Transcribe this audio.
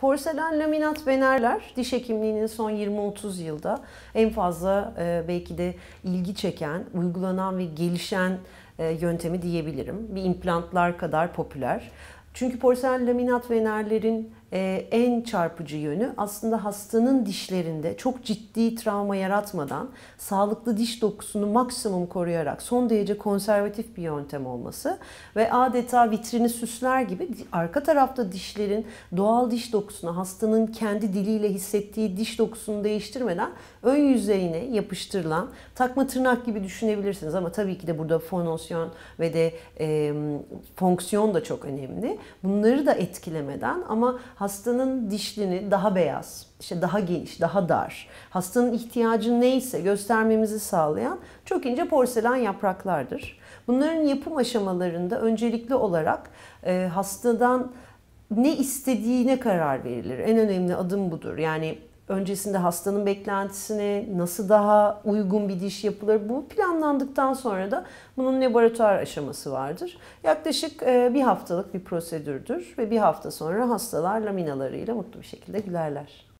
Porselen laminat venerler diş hekimliğinin son 20-30 yılda en fazla e, belki de ilgi çeken, uygulanan ve gelişen e, yöntemi diyebilirim. Bir implantlar kadar popüler. Çünkü porselen laminat venerlerin ee, en çarpıcı yönü aslında hastanın dişlerinde çok ciddi travma yaratmadan sağlıklı diş dokusunu maksimum koruyarak son derece konservatif bir yöntem olması ve adeta vitrini süsler gibi arka tarafta dişlerin doğal diş dokusunu hastanın kendi diliyle hissettiği diş dokusunu değiştirmeden ön yüzeyine yapıştırılan takma tırnak gibi düşünebilirsiniz ama tabii ki de burada fonosyon ve de e, fonksiyon da çok önemli. Bunları da etkilemeden ama hastanın dişlini daha beyaz, işte daha geniş, daha dar, hastanın ihtiyacı neyse göstermemizi sağlayan çok ince porselen yapraklardır. Bunların yapım aşamalarında öncelikli olarak e, hastadan ne istediğine karar verilir. En önemli adım budur. Yani öncesinde hastanın beklentisini, nasıl daha uygun bir diş yapılır bu planlandıktan sonra da bunun laboratuvar aşaması vardır. Yaklaşık e, bir haftalık bir prosedürdür ve bir hafta sonra hastalar laminalarıyla mutlu bir şekilde gülerler.